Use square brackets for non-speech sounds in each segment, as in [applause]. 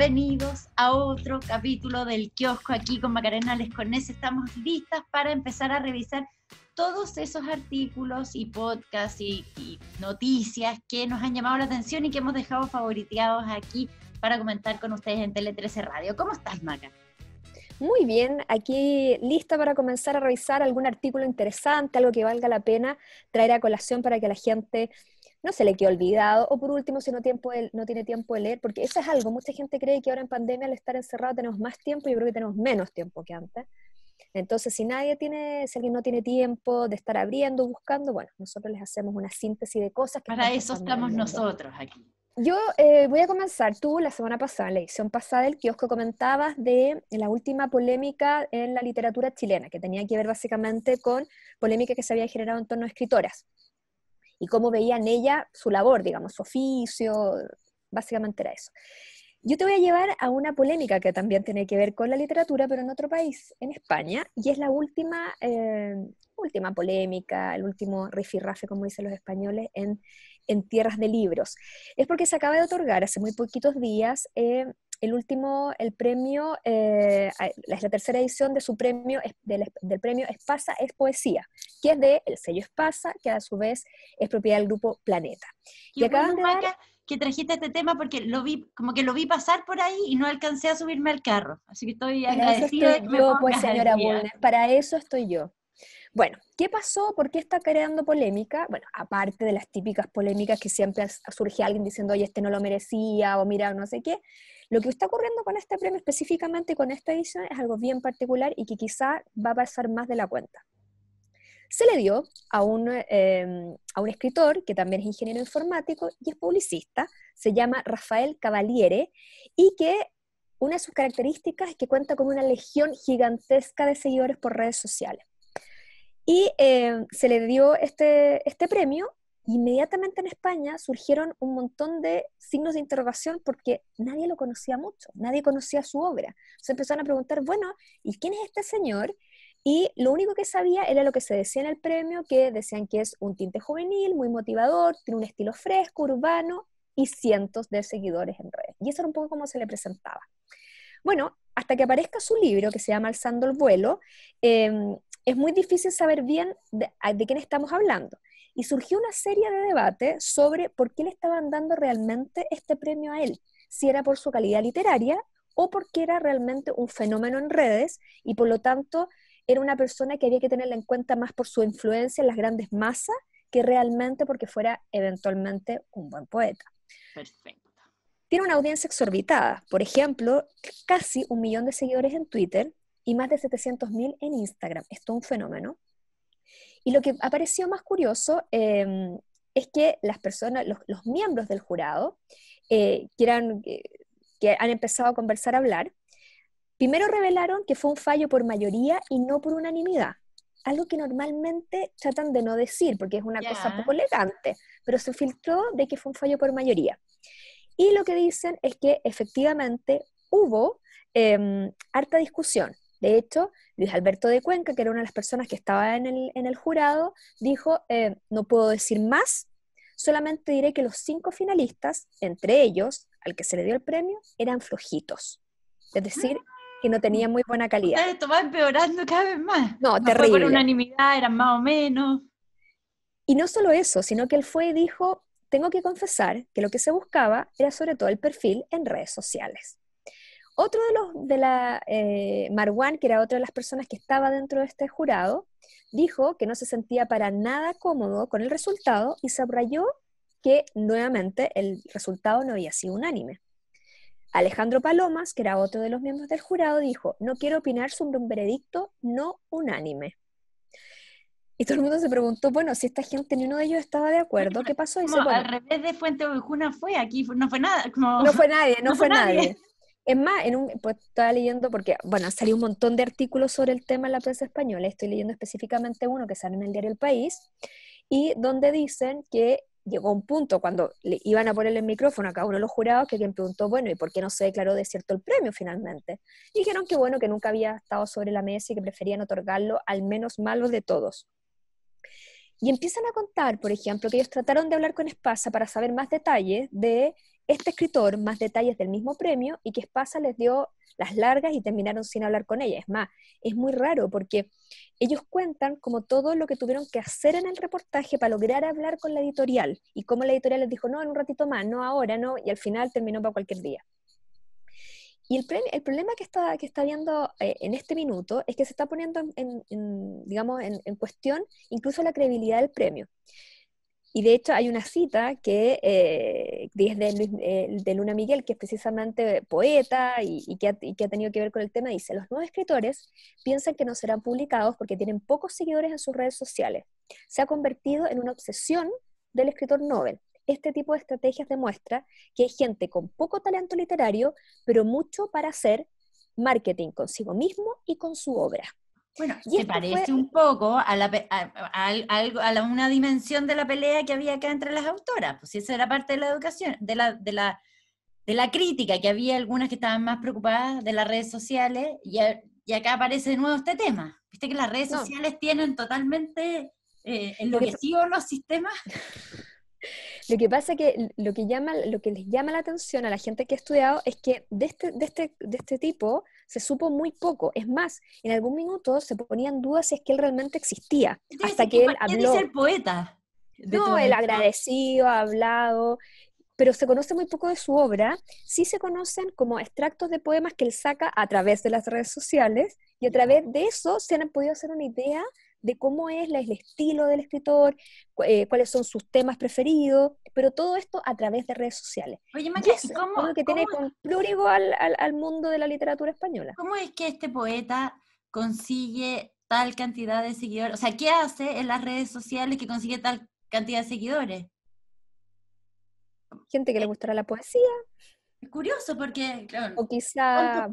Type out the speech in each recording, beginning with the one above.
bienvenidos a otro capítulo del kiosco aquí con Macarena Lesconés. Estamos listas para empezar a revisar todos esos artículos y podcasts y, noticias que nos han llamado la atención y que hemos dejado favoriteados aquí para comentar con ustedes en Tele 13 Radio. ¿Cómo estás, Maca? Muy bien, aquí lista para comenzar a revisar algún artículo interesante, algo que valga la pena traer a colación para que la gente no se le quede olvidado, o por último, si no, tiempo de, no tiene tiempo de leer, porque eso es algo, mucha gente cree que ahora en pandemia al estar encerrado tenemos más tiempo, yo creo que tenemos menos tiempo que antes. Entonces, si nadie tiene, si alguien no tiene tiempo de estar abriendo, buscando, bueno, nosotros les hacemos una síntesis de cosas Para eso estamos nosotros aquí. Yo eh, voy a comenzar. Tú la semana pasada, en la edición pasada del kiosco, comentabas de la última polémica en la literatura chilena, que tenía que ver básicamente con polémica que se había generado en torno a escritoras y cómo veía en ella su labor, digamos, su oficio, básicamente era eso. Yo te voy a llevar a una polémica que también tiene que ver con la literatura, pero en otro país, en España, y es la última, eh, última polémica, el último rifirrafe, como dicen los españoles, en, tierras de libros. Es porque se acaba de otorgar hace muy poquitos días eh, el último, el premio, es eh, la tercera edición de su premio, del, del, premio Espasa es Poesía, que es de el sello Espasa, que a su vez es propiedad del grupo Planeta. y acá de que trajiste este tema porque lo vi, como que lo vi pasar por ahí y no alcancé a subirme al carro, así que estoy agradecida. yo, me pues, señora para eso estoy yo. Bueno, ¿qué pasó? ¿Por qué está creando polémica? Bueno, aparte de las típicas polémicas que siempre surge alguien diciendo, oye, este no lo merecía, o mira, no sé qué, lo que está ocurriendo con este premio específicamente, con esta edición, es algo bien particular y que quizá va a pasar más de la cuenta. Se le dio em, a un, escritor que también es ingeniero informático y es publicista, se llama Rafael Cavaliere, y que una de sus características es que cuenta con una legión gigantesca de seguidores por redes sociales. Y em, se le dio este, este premio Inmediatamente en España surgieron un montón de signos de interrogación porque nadie lo conocía mucho, nadie conocía su obra. Se empezaron a preguntar, bueno, ¿y quién es este señor? Y lo único que sabía era lo que se decía en el premio, que decían que es un tinte juvenil, muy motivador, tiene un estilo fresco, urbano y cientos de seguidores en redes. Y eso era un poco como se le presentaba. Bueno, hasta que aparezca su libro, que se llama Alzando el vuelo, em, es muy difícil saber bien de, de, quién estamos hablando. Y surgió una serie de debates sobre por qué le estaban dando realmente este premio a él, si era por su calidad literaria o porque era realmente un fenómeno en redes y por lo tanto era una persona que había que tenerla en cuenta más por su influencia en las grandes masas que realmente porque fuera eventualmente un buen poeta. Perfecto. Tiene una audiencia exorbitada, por ejemplo, casi un millón de seguidores en Twitter y más de 700.000 en Instagram. Esto es un fenómeno. Y lo que ha parecido más curioso em, es que las personas, los, miembros del jurado, eh, que, eran, eh, que han empezado a conversar, a hablar, primero revelaron que fue un fallo por mayoría y no por unanimidad algo que normalmente tratan de no decir, porque es una cosa poco elegante, pero se filtró de que fue un fallo por mayoría. Y lo que dicen es que efectivamente hubo em, harta discusión, de hecho, Luis Alberto de Cuenca, que era una de las personas que estaba en el, jurado, dijo, eh, no puedo decir más, solamente diré que los cinco finalistas, entre ellos al que se le dio el premio, eran flojitos. Es decir, que no tenían muy buena calidad. Esto va empeorando cada vez más. No, terrible. Fue por unanimidad, eran más o menos. Y no solo eso, sino que él fue y dijo, tengo que confesar que lo que se buscaba era sobre todo el perfil en redes sociales. Otro de los de la eh, Marwan, que era otra de las personas que estaba dentro de este jurado, dijo que no se sentía para nada cómodo con el resultado y subrayó que nuevamente el resultado no había sido unánime. Alejandro Palomas, que era otro de los miembros del jurado, dijo, no quiero opinar sobre un veredicto no unánime. Y todo el mundo se preguntó, bueno, si esta gente, ni uno de ellos estaba de acuerdo, ¿qué pasó? al revés de Fuente Ovejuna fue, aquí no fue nada. No fue nadie, [laughs] no, fue, nadie. Es más, pues, estaba leyendo, porque, bueno, salido un montón de artículos sobre el tema en la prensa española, estoy leyendo específicamente uno que sale en el diario El País, y donde dicen que llegó un punto cuando iban a ponerle el micrófono a cada uno de los jurados que alguien preguntó, bueno, ¿y por qué no se declaró desierto el premio finalmente? dijeron que bueno, que nunca había estado sobre la mesa y que preferían otorgarlo al menos malo de todos. Y empiezan a contar, por ejemplo, que ellos trataron de hablar con Espasa para saber más detalles de este escritor más detalles del mismo premio y que Espasa les dio las largas y terminaron sin hablar con ella. Es más, es muy raro porque ellos cuentan como todo lo que tuvieron que hacer en el reportaje para lograr hablar con la editorial y cómo la editorial les dijo, no, en un ratito más, no ahora, no, y al final terminó para cualquier día. Y el, problema que está, que viendo eh, en este minuto es que se está poniendo digamos, en cuestión incluso la credibilidad del premio. Y de hecho hay una cita que eh, es eh, de, Luna Miguel, que es precisamente poeta y, y, que ha, tenido que ver con el tema, dice, los nuevos escritores piensan que no serán publicados porque tienen pocos seguidores en sus redes sociales. Se ha convertido en una obsesión del escritor novel. Este tipo de estrategias demuestra que hay gente con poco talento literario, pero mucho para hacer marketing consigo mismo y con su obra. Bueno, se parece un poco a, a, la, una dimensión de la pelea que había acá entre las autoras, pues esa era parte de la educación, de la, de de la crítica, que había algunas que estaban más preocupadas de las redes sociales, y, acá aparece de nuevo este tema. Viste que las redes sociales tienen totalmente eh, enloquecidos los sistemas. [laughs] Lo que pasa que lo que, llama, lo que les llama la atención a la gente que ha estudiado es que de este, este, este tipo se supo muy poco. Es más, en algún minuto se ponían dudas si es que él realmente existía. hasta que él habló. poeta. no, él agradecido, ha hablado, pero se conoce muy poco de su obra. Sí se conocen como extractos de poemas que él saca a través de las redes sociales y a través de eso se han podido hacer una idea de cómo es el estilo del escritor, eh, cuáles son sus temas preferidos, pero todo esto a través de redes sociales. Oye, imagínate, ¿cómo, que tiene con plurigo al, al mundo de la literatura española. ¿Cómo es que este poeta consigue tal cantidad de seguidores? O sea, ¿qué hace en las redes sociales que consigue tal cantidad de seguidores? Gente que le eh, gustará la poesía. Es curioso porque, claro, o quizá,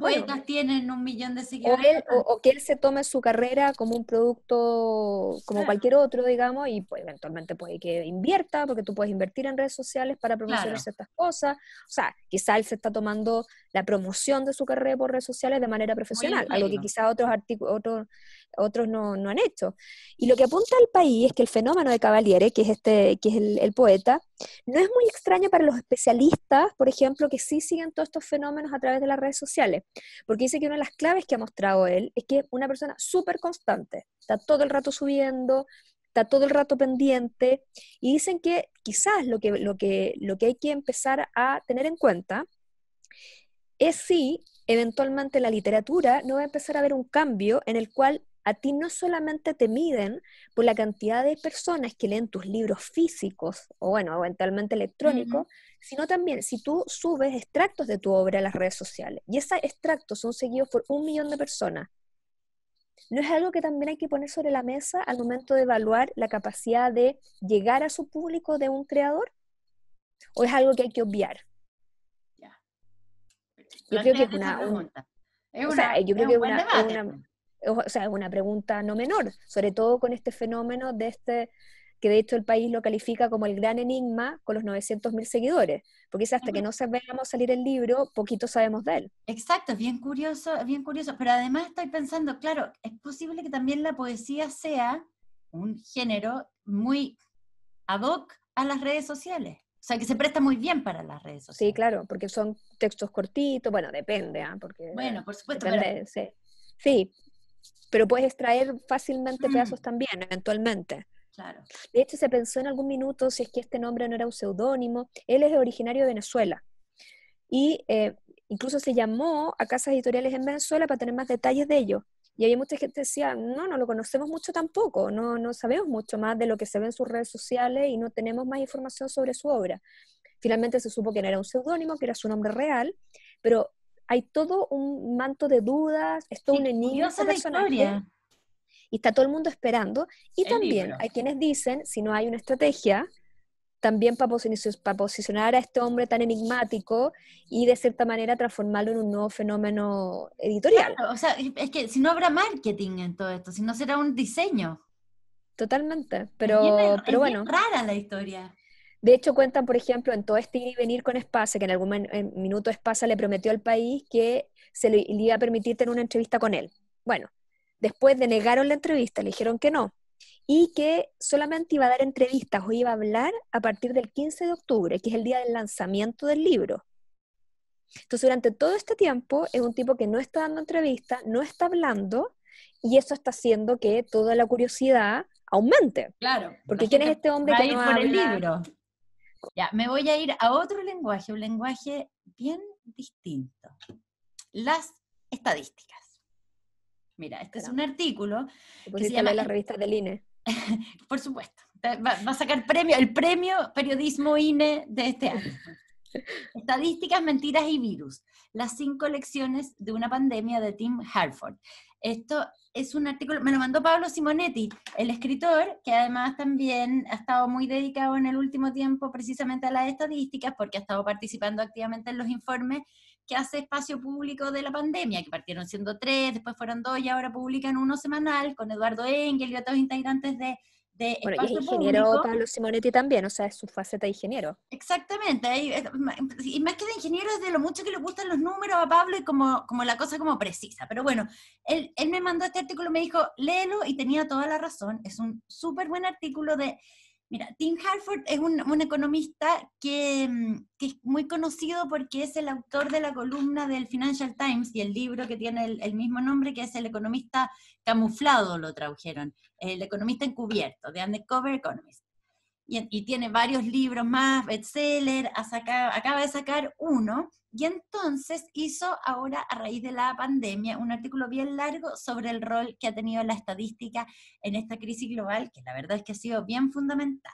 tienen un millón de seguidores? O, que él se tome su carrera como un producto, como cualquier otro, digamos, y pues, eventualmente puede que invierta, porque tú puedes invertir en redes sociales para promocionar ciertas cosas. O sea, quizá él se está tomando la promoción de su carrera por redes sociales de manera profesional, algo que quizá otros, otros otros no, han hecho. Y lo que apunta al país es que el fenómeno de Cavaliere, que es, este, que es el, poeta, no es muy extraño para los especialistas, por ejemplo, que sí siguen todos estos fenómenos a través de las redes sociales, porque dice que una de las claves que ha mostrado él es que una persona súper constante, está todo el rato subiendo, está todo el rato pendiente, y dicen que quizás lo que, lo que, lo que hay que empezar a tener en cuenta es si eventualmente la literatura no va a empezar a ver un cambio en el cual a ti no solamente te miden por la cantidad de personas que leen tus libros físicos o, bueno, eventualmente electrónicos, sino también si tú subes extractos de tu obra a las redes sociales y esos extractos son seguidos por un millón de personas. ¿No es algo que también hay que poner sobre la mesa al momento de evaluar la capacidad de llegar a su público de un creador? ¿O es algo que hay que obviar? Ya. Yo creo que es una... es que es una pues o sea, es una pregunta no menor, sobre todo con este fenómeno de este que de hecho el país lo califica como el gran enigma con los 900.000 seguidores, porque hasta que no veamos salir el libro, poquito sabemos de él. Exacto, bien curioso, bien curioso, pero además estoy pensando, claro, es posible que también la poesía sea un género muy ad hoc a las redes sociales. O sea, que se presta muy bien para las redes sociales. Sí, claro, porque son textos cortitos, bueno, depende, ¿ah? porque... Bueno, por supuesto, depende, pero... sí, pero puedes extraer fácilmente mm. pedazos también, eventualmente. Claro. De hecho, se pensó en algún minuto si es que este nombre no era un seudónimo. Él es originario de Venezuela. Y eh, incluso se llamó a casas editoriales en Venezuela para tener más detalles de ello. Y había mucha gente que decía, no, no lo conocemos mucho tampoco, no, no sabemos mucho más de lo que se ve en sus redes sociales y no tenemos más información sobre su obra. Finalmente se supo que no era un seudónimo, que era su nombre real, pero hay todo un manto de dudas, es todo un enigma. y está todo el mundo esperando. Y también hay quienes dicen, si no hay una estrategia, también para posicionar, a este hombre tan enigmático y de cierta manera transformarlo en un nuevo fenómeno editorial. o sea, es que si no habrá marketing en todo esto, si no será un diseño. Totalmente, pero, pero bueno. Es rara la historia. De hecho, cuentan, por ejemplo, en todo este ir y venir con Espasa, que en algún minuto Espasa le prometió al país que se le, iba a permitir tener una entrevista con él. Bueno, después denegaron la entrevista, le dijeron que no, y que solamente iba a dar entrevistas o iba a hablar a partir del 15 de octubre, que es el día del lanzamiento del libro. Entonces, durante todo este tiempo es un tipo que no está dando entrevistas, no está hablando, y eso está haciendo que toda la curiosidad aumente. Claro. Porque ¿quién es este hombre que no habla? El libro. Ya, me voy a ir a otro lenguaje, un lenguaje bien distinto. Las estadísticas. Mira, este es un artículo que se llama... la revista del INE. [laughs] Por supuesto. Va, a sacar premio, el premio Periodismo INE de este [laughs] año. Estadísticas, mentiras y virus. Las cinco lecciones de una pandemia de Tim Harford. Esto es un artículo, me lo mandó Pablo Simonetti, el escritor, que además también ha estado muy dedicado en el último tiempo precisamente a las estadísticas, porque ha estado participando activamente en los informes que hace Espacio Público de la pandemia, que partieron siendo tres, después fueron dos y ahora publican uno semanal con Eduardo Engel y otros integrantes de bueno, e es ingeniero Pablo Simonetti también, o sea, es su faceta de ingeniero. Exactamente, eh, y más que de ingeniero es de lo mucho que le gustan los números a Pablo y como, como la cosa como precisa, pero bueno, él, él me mandó este artículo, me dijo, léelo y tenía toda la razón, es un súper buen artículo de Mira, Tim Harford es un, economista mm, que, es muy conocido porque es el autor de la columna del Financial Times y el libro que tiene el, mismo nombre, que es El economista camuflado, lo tradujeron, El economista encubierto, The Undercover Economist y, tiene varios libros más, bestseller, acaba de sacar uno, y entonces hizo ahora, a raíz de la pandemia, un artículo bien largo sobre el rol que ha tenido la estadística en esta crisis global, que la verdad es que ha sido bien fundamental.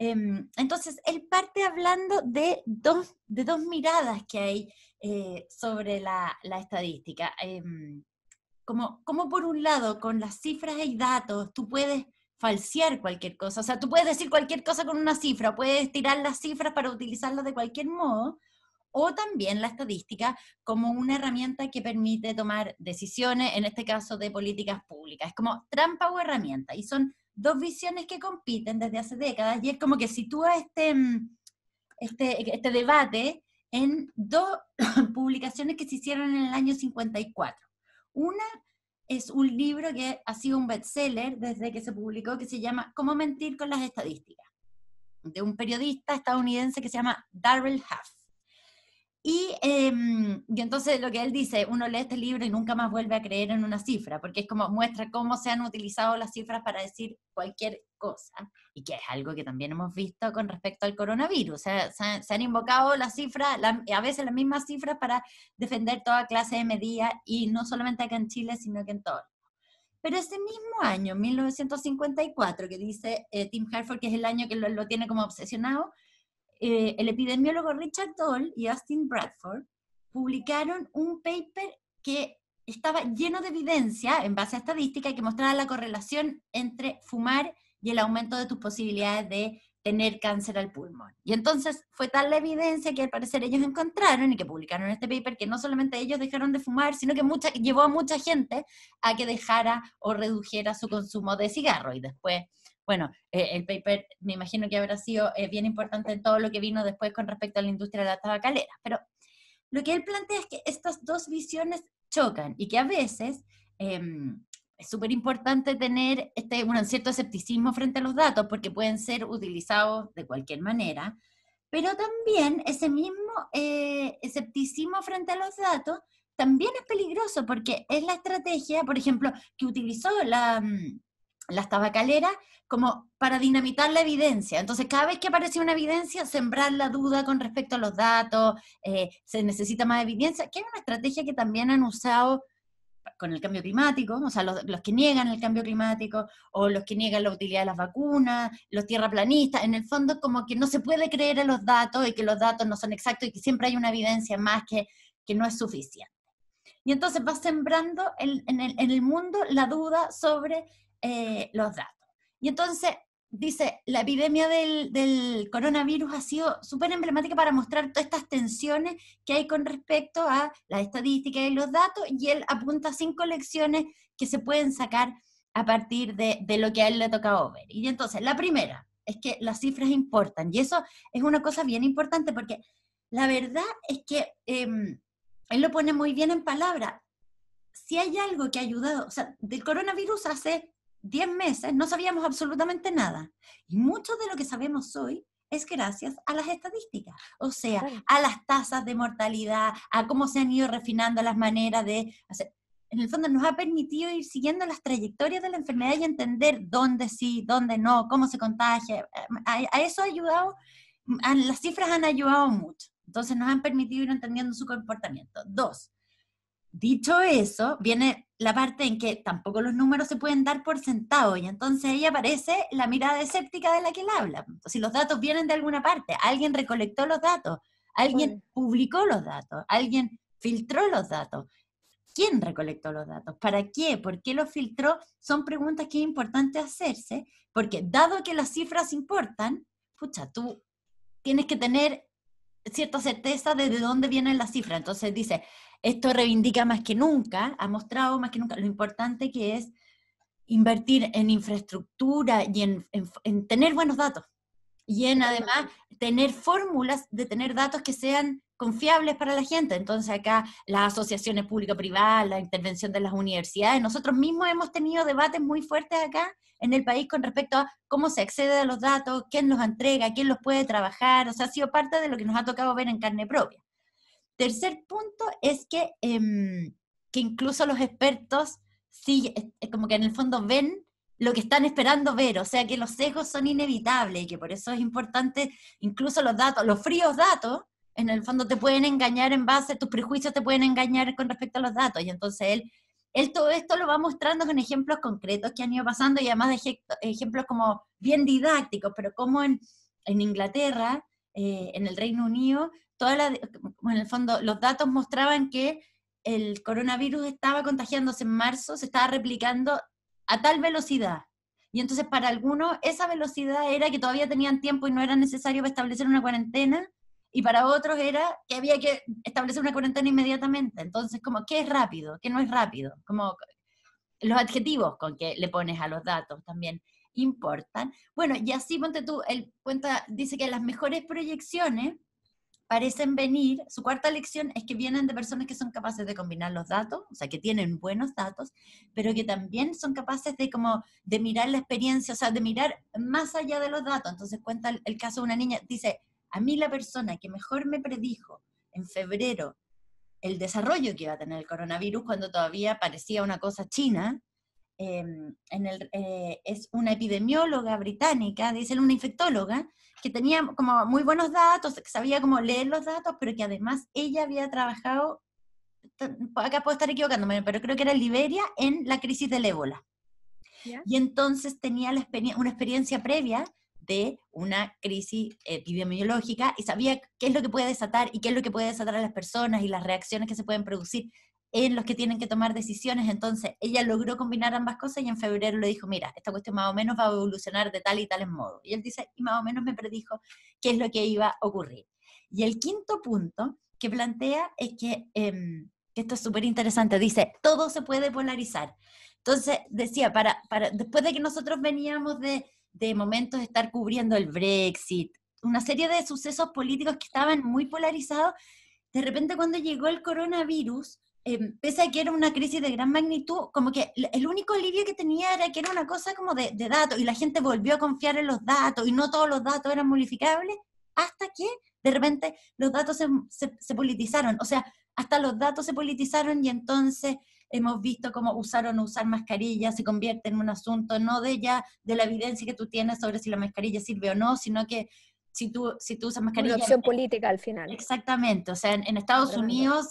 Em, entonces, él parte hablando de dos, de dos miradas que hay eh, sobre la, la estadística. Eh, como, como por un lado, con las cifras y datos, tú puedes falsear cualquier cosa. O sea, tú puedes decir cualquier cosa con una cifra, puedes tirar las cifras para utilizarlas de cualquier modo, o también la estadística como una herramienta que permite tomar decisiones, en este caso de políticas públicas. Es como trampa o herramienta, y son dos visiones que compiten desde hace décadas, y es como que sitúa este, mm, este, este debate en dos [coughs] publicaciones que se hicieron en el año 54. Una es un libro que ha sido un bestseller desde que se publicó, que se llama Cómo mentir con las estadísticas, de un periodista estadounidense que se llama Darrell Huff. Em, y, entonces lo que él dice, uno lee este libro y nunca más vuelve a creer en una cifra, porque es como muestra cómo se han utilizado las cifras para decir cualquier cosa, y que es algo que también hemos visto con respecto al coronavirus. O sea, se, han, invocado las cifras, a veces las mismas cifras, para defender toda clase de medidas, y no solamente acá en Chile, sino que en todo. Pero ese mismo año, 1954, que dice eh, Tim Harford, que es el año que lo tiene como obsesionado, eh, el epidemiólogo Richard Doll y Austin Bradford publicaron un paper que estaba lleno de evidencia en base a estadística que mostraba la correlación entre fumar y el aumento de tus posibilidades de tener cáncer al pulmón. Y entonces fue tal la evidencia que al parecer ellos encontraron y que publicaron este paper que no solamente ellos dejaron de fumar, sino que llevó a mucha gente a que dejara o redujera su consumo de cigarro. Y después bueno, eh, el paper me imagino que habrá sido eh, bien importante en todo lo que vino después con respecto a la industria de la tabacalera, pero lo que él plantea es que estas dos visiones chocan y que a veces em, es súper importante tener este, bueno, cierto escepticismo frente a los datos porque pueden ser utilizados de cualquier manera, pero también ese mismo eh, escepticismo frente a los datos también es peligroso porque es la estrategia, por ejemplo, que utilizó la, mm, las tabacaleras como para dinamitar la evidencia. Entonces, cada vez que aparece una evidencia, sembrar la duda con respecto a los datos, eh, se necesita más evidencia, que es una estrategia que también han usado con el cambio climático, o sea, los, que niegan el cambio climático o los que niegan la utilidad de las vacunas, los tierraplanistas, en el fondo como que no se puede creer en los datos y que los datos no son exactos y que siempre hay una evidencia más que, que no es suficiente. Y entonces va sembrando en, en el mundo la duda sobre eh, los datos. Y entonces dice, la epidemia del, coronavirus ha sido súper emblemática para mostrar todas estas tensiones que hay con respecto a la estadística y los datos, y él apunta cinco lecciones que se pueden sacar a partir de, lo que a él le ha tocado ver. Y entonces, la primera es que las cifras importan, y eso es una cosa bien importante porque la verdad es que em, él lo pone muy bien en palabras. Si hay algo que ha ayudado, o sea, del coronavirus hace 10 meses no sabíamos absolutamente nada. Y mucho de lo que sabemos hoy es gracias a las estadísticas, o sea, a las tasas de mortalidad, a cómo se han ido refinando las maneras de hacer. En el fondo nos ha permitido ir siguiendo las trayectorias de la enfermedad y entender dónde sí, dónde no, cómo se contagia. A, a eso ha ayudado, a, las cifras han ayudado mucho. Entonces nos han permitido ir entendiendo su comportamiento. Dos, dicho eso, viene la parte en que tampoco los números se pueden dar por sentado y entonces ahí aparece la mirada escéptica de la que él habla. Si los datos vienen de alguna parte, alguien recolectó los datos, alguien publicó los datos, alguien filtró los datos. ¿Quién recolectó los datos? ¿Para qué? ¿Por qué los filtró? Son preguntas que es importante hacerse, porque dado que las cifras importan, pucha, tú tienes que tener cierta certeza de, de dónde vienen la cifra. Entonces dice, esto reivindica más que nunca, ha mostrado más que nunca lo importante que es invertir en infraestructura y en, en tener buenos datos. Y en además tener fórmulas, de tener datos que sean confiables para la gente. Entonces acá las asociaciones público-privadas, la intervención de las universidades, nosotros mismos hemos tenido debates muy fuertes acá en el país con respecto a cómo se accede a los datos, quién los entrega, quién los puede trabajar, o sea, ha sido parte de lo que nos ha tocado ver en carne propia. Tercer punto es que, em, incluso los expertos, sí, como que en el fondo ven lo que están esperando ver, o sea que los sesgos son inevitables y que por eso es importante incluso los datos, los fríos datos, en el fondo te pueden engañar en base, tus prejuicios te pueden engañar con respecto a los datos y entonces él, él todo esto lo va mostrando con ejemplos concretos que han ido pasando y además de ejemplos como bien didácticos, pero como en, en Inglaterra, eh, en el Reino Unido, toda en el fondo los datos mostraban que el coronavirus estaba contagiándose en marzo, se estaba replicando a tal velocidad. Y entonces para algunos esa velocidad era que todavía tenían tiempo y no era necesario establecer una cuarentena, y para otros era que había que establecer una cuarentena inmediatamente. Entonces, como, ¿qué es rápido? ¿Qué no es rápido? Como los adjetivos con que le pones a los datos también importan. Bueno, y así ponte tú, el cuenta, dice que las mejores proyecciones parecen venir, su cuarta lección es que vienen de personas que son capaces de combinar los datos, o sea, que tienen buenos datos, pero que también son capaces de como de mirar la experiencia, o sea, de mirar más allá de los datos. Entonces cuenta el, el caso de una niña, dice, a mí la persona que mejor me predijo en febrero el desarrollo que iba a tener el coronavirus cuando todavía parecía una cosa china, Em, en eh, es una epidemióloga británica, dice una infectóloga, que tenía como muy buenos datos, que sabía cómo leer los datos, pero que además ella había trabajado, acá puedo estar equivocándome, pero creo que era Liberia, en la crisis del ébola. Y entonces tenía una experiencia previa de una crisis epidemiológica y sabía qué es lo que puede desatar y qué es lo que puede desatar a las personas y las reacciones que se pueden producir en los que tienen que tomar decisiones. Entonces, ella logró combinar ambas cosas y en febrero le dijo, mira, esta cuestión más o menos va a evolucionar de tal y tal en modo. Y él dice, y más o menos me predijo qué es lo que iba a ocurrir. Y el quinto punto que plantea es que, em, que esto es súper interesante, dice, todo se puede polarizar. Entonces, decía, para, para, después de que nosotros veníamos de, de momentos de estar cubriendo el Brexit, una serie de sucesos políticos que estaban muy polarizados, de repente cuando llegó el coronavirus, Em, pese a que era una crisis de gran magnitud, como que el único alivio que tenía era que era una cosa como de, datos y la gente volvió a confiar en los datos y no todos los datos eran modificables hasta que de repente los datos se, se, politizaron. O sea, hasta los datos se politizaron y entonces hemos visto cómo usaron o usar mascarillas se convierte en un asunto no de ya de la evidencia que tú tienes sobre si la mascarilla sirve o no, sino que si tú, si tú usas mascarilla. Una opción eh, política al final. Exactamente, o sea, en, Estados Unidos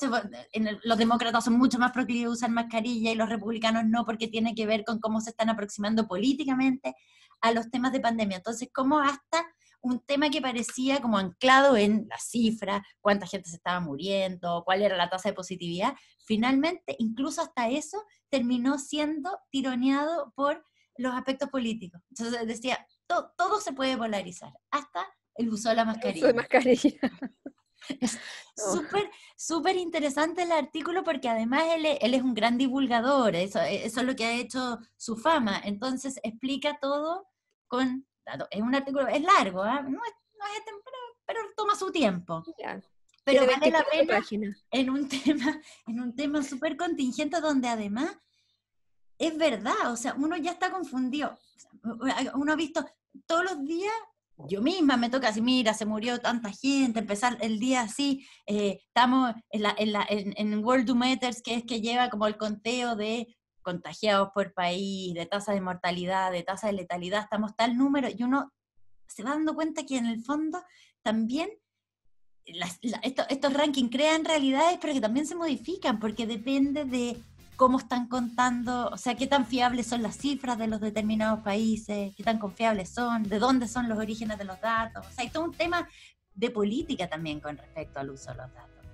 en los demócratas son mucho más proclives a usar mascarilla y los republicanos no, porque tiene que ver con cómo se están aproximando políticamente a los temas de pandemia. Entonces, ¿cómo hasta un tema que parecía como anclado en la cifra, cuánta gente se estaba muriendo, cuál era la tasa de positividad, finalmente, incluso hasta eso, terminó siendo tironeado por los aspectos políticos. Entonces decía, todo se puede polarizar, hasta el uso la mascarilla. súper, interesante el artículo porque además él, e, él es un gran divulgador, eso, e, eso, es lo que ha hecho su fama. Entonces explica todo con... Ah, es un artículo, es largo, ¿ah? no, es, pero, toma su tiempo. Pero vale la pena en un [laughs] tema, en un tema súper contingente donde además es verdad, o sea, uno ya está confundido. Uno ha visto todos los días yo misma me toca así, mira, se murió tanta gente, empezar el día así, eh, estamos en, World Do Matters, que es que lleva como el conteo de contagiados por país, de tasa de mortalidad, de tasa de letalidad, estamos tal número, y uno se va dando cuenta que en el fondo también estos rankings crean realidades, pero que también se modifican, porque depende de cómo están contando, o sea, qué tan fiables son las cifras de los determinados países, qué tan confiables son, de dónde son los orígenes de los datos. O sea, hay todo un tema de política también con respecto al uso de los datos.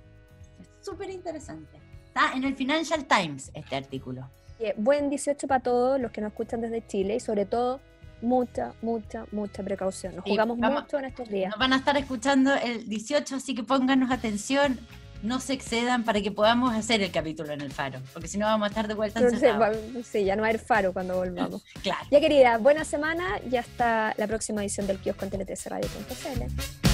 Es súper interesante. Está en el Financial Times este artículo. Eh, buen 18 para todos los que nos escuchan desde Chile y sobre todo mucha, mucha, mucha precaución. Nos jugamos mucho en estos días. Nos van a estar escuchando el 18, así que pónganos atención, no se excedan para que podamos hacer el capítulo en el faro, porque si no vamos a estar de vuelta encerrados. Sí, ya no va a haber faro cuando volvamos. [laughs] claro. Ya querida, buena semana y hasta la próxima edición del kiosco en Radio.cl.